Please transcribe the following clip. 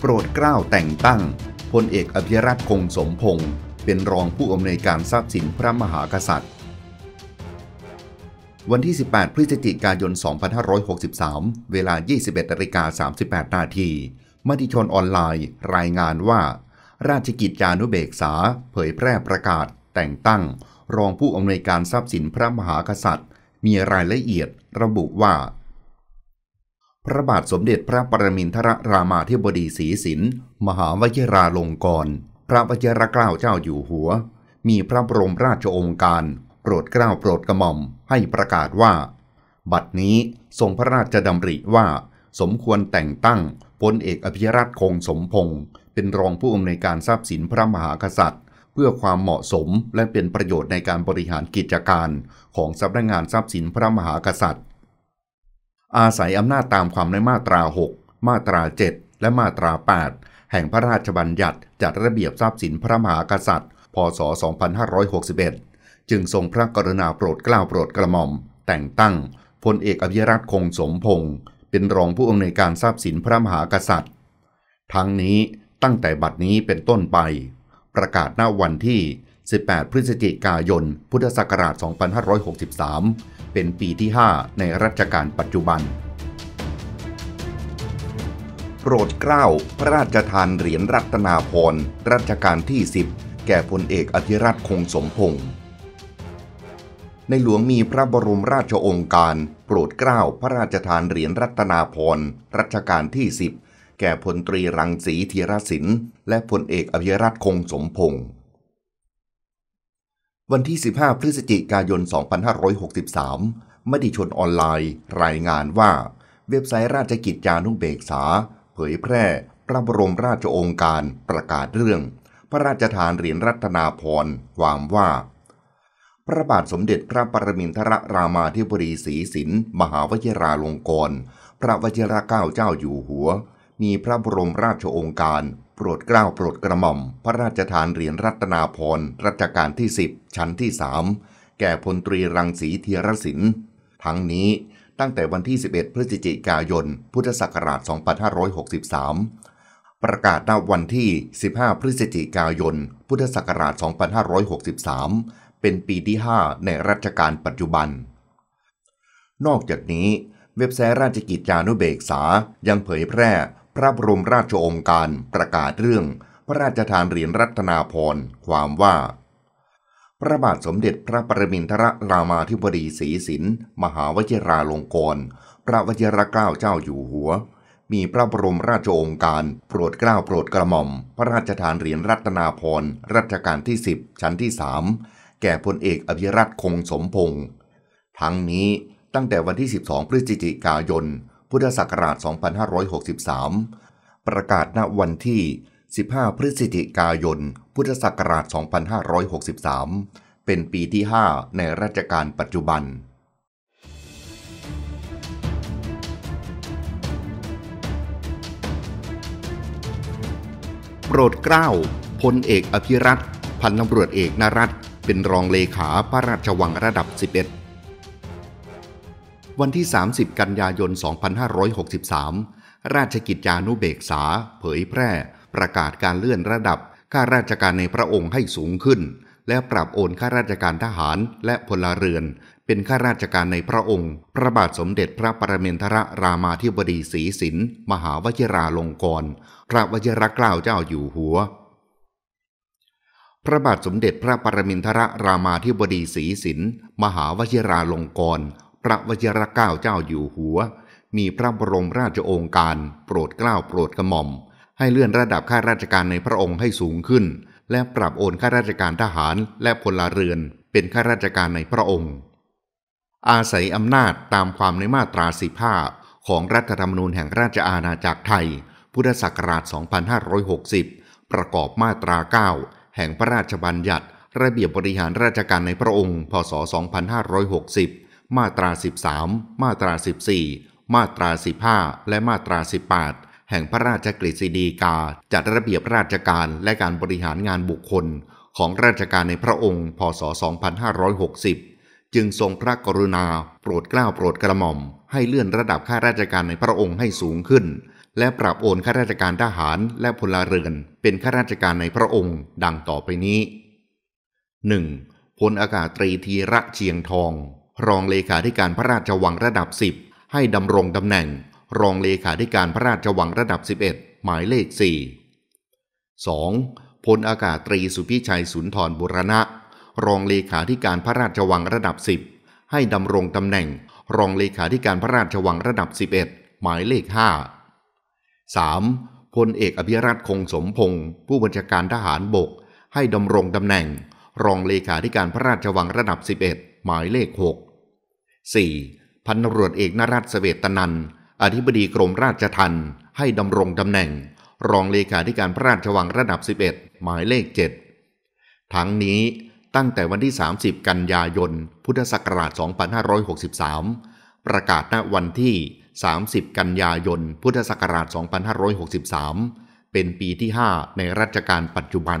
โปรดเกล้าแต่งตั้งพลเอกอภิรัตคงสมพงศ์เป็นรองผู้อำนวยการทรัพย์สินพระมหากษัตริย์ วันที่ 18 พฤศจิกายน 2563 เวลา 21นาฬิกา38 นาทีมติชนออนไลน์รายงานว่า ราชกิจจานุเบกษา เผยแพร่ประกาศแต่งตั้ง รองผู้อำนวยการทรัพย์สินพระมหากษัตริย์ มีรายละเอียดระบุว่าพระบาทสมเด็จพระปรมินทรรามาธิบดีศรีสินมหาวชิราลงกรณพระวชิรเกล้าเจ้าอยู่หัว มีพระบรมราชโองการ โปรดเกล้าโปรดกระหม่อม ให้ประกาศว่า บัดนี้ทรงพระราชดำริว่า สมควรแต่งตั้งพลเอกอภิรัตคงสมพงศ์เป็นรองผู้อำนวยการทรัพย์สินพระมหากษัตริย์ เพื่อความเหมาะสมและเป็นประโยชน์ในการบริหารกิจการ ของสำนักงงานทรัพย์สินพระมหากษัตริย์อาศัยอำนาจตามความในมาตรา 6 มาตรา 7 และมาตรา 8 แห่งพระราชบัญญัติจัดระเบียบทรัพย์สินพระมหากษัตริย์ พศ 2561 จึงทรงพระกรุณาโปรดเกล้าโปรดกระหม่อม แต่งตั้งพลเอกอภิรัตคงสมพงศ์เป็นรองผู้อำนวยการทรัพย์สินพระมหากษัตริย์ ทั้งนี้ตั้งแต่บัดนี้เป็นต้นไป ประกาศหน้าวันที่ 18 พฤศจิกายน พุทธศักราช 2563เป็นปีที่ 5 ในรัชกาลปัจจุบัน โปรดเกล้าพระราชทานเหรียญรัตนาพรรัชกาลที่ 10 แก่พลเอกอธิรัตคงสมพงศ์ในหลวงมีพระบรมราชโองการ โปรดเกล้าพระราชทานเหรียญรัตนาพรรัชกาลที่ 10 แก่พลตรีรังสีธีรศิลป์และพลเอกอภิรัตคงสมพงศ์วันที่ 15 พฤศจิกายน 2563มติชนออนไลน์ รายงานว่า เว็บไซต์ราชกิจจานุเบกษา เผยแพร่พระบรมราชโองการ ประกาศเรื่อง พระราชทานเหรียญรัตนาพรความว่า พระบาทสมเด็จ พระปรมินทรรามาธิบดีศรีสิน มหาวชิราลงกรณพระวชิรเกล้าเจ้าอยู่หัวมีพระบรมราชโองการโปรดเกล้าโปรดกระหม่อมพระราชทานเหรียญรัตนาพรรัชกาลที่ 10 ชั้นที่สามแก่พลตรีรังสีเทียรศิลป์ ทั้งนี้ตั้งแต่วันที่ 11 พฤศจิกายน พุทธศักราช 2563 ประกาศณวันที่ 15 พฤศจิกายน พุทธศักราช 2563 เป็นปีที่ 5 ในรัชกาลปัจจุบัน นอกจากนี้ เว็บไซต์ราชกิจจานุเบกษายังเผยแพร่พระบรมราชโองการประกาศเรื่อง พระราชทานเหรียญรัตนาพรความว่าพระบาทสมเด็จพระประมินทรรามาธิบดีศรีสินมหาวชิราลงกรณพระวชิรเกล้าเจ้าอยู่หัว มีพระบรมราชโองการ โปรดเกล้าโปรดกระหม่อม พระราชทานเหรียญรัตนาพรรัชกาลที่10ชั้นที่สามแก่พลเอกอภิรัตคงสมพงศ์ทั้งนี้ตั้งแต่วันที่ 12 พฤศจิกายนพุทธศักราช2563 ประกาศณวันที่ 15 พฤศจิกายน พุทธศักราช 2563 เป็นปีที่ 5 ในราชการปัจจุบัน โปรดเกล้าพลเอกอภิรัต พันตำรวจเอกนรัตเป็นรองเลขาพระราชวังระดับ 11วันที่ 30 กันยายน2563 ราชกิจจานุเบกษา เผยแพร่ ประกาศการเลื่อนระดับข้าราชการในพระองค์ให้สูงขึ้น และปรับโอนข้าราชการทหารและพลเรือน เป็นข้าราชการในพระองค์ พระบาทสมเด็จพระประเมนทรรามาธิบดีศรีสินมหาวชิราลงกรณพระวชิรเกล้าเจ้าอยู่หัว พระบาทสมเด็จพระประมินทรรามาธิบดีศรีสินมหาวชิราลงกรณพระวชิรเกล้าเจ้าอยู่หัว มีพระบรมราชโองการโปรดเกล้าโปรดกระหม่อม ให้เลื่อนระดับข้าราชการในพระองค์ให้สูงขึ้น และปรับโอนข้าราชการทหารและพลเรือนเป็นข้าราชการในพระองค์ อาศัยอำนาจตามความในมาตราสิบ้าของรัฐธรรมนูญแห่งราชอาณาจักรไทย พุทธศักราช 2560 ประกอบมาตรา 9 แห่งพระราชบัญญัติ ระเบียบบริหารราชการในพระองค์ พศ 2560มาตรา 13 มาตรา 14 มาตรา 15 และมาตรา 18 แห่งพระราชกฤษฎีกาจัดระเบียบราชการและการบริหารงานบุคคลของราชการในพระองค์ พศ 2560 จึงทรงพระกรุณาโปรดเกล้าโปรดกระหม่อม ให้เลื่อนระดับข้าราชการในพระองค์ให้สูงขึ้น และปรับโอนข้าราชการทหารและพลเรือน เป็นข้าราชการในพระองค์ ดังต่อไปนี้ 1. พลอากาศตรีธีระเชียงทองรองเลขาธิการพระราชวังระดับ 10 ให้ดำรงตำแหน่ง รองเลขาธิการพระราชวังระดับ 11 หมายเลข 4 2. พลอากาศตรีสุพิชัยสุนทรบุรณะ รองเลขาธิการพระราชวังระดับ 10 ให้ดำรงตำแหน่ง รองเลขาธิการพระราชวังระดับ 11 หมายเลข 5 3. พลเอกอภิรัตคงสมพงศ์ผู้บัญชาการทหารบก ให้ดำรงตำแหน่ง รองเลขาธิการพระราชวังระดับ 11 หมายเลข 6 4. พันตำรวจเอกนรัตเสเวตนันอธิบดีกรมราชทัณฑ์ให้ดำรงตำแหน่งรองเลขาธิการพระราชวังระดับ 11 หมายเลข 7 ทั้งนี้ตั้งแต่วันที่ 30 กันยายน พุทธศักราช 2563 ประกาศณวันที่ 30 กันยายน พุทธศักราช 2563 เป็นปีที่ 5 ในรัชกาลปัจจุบัน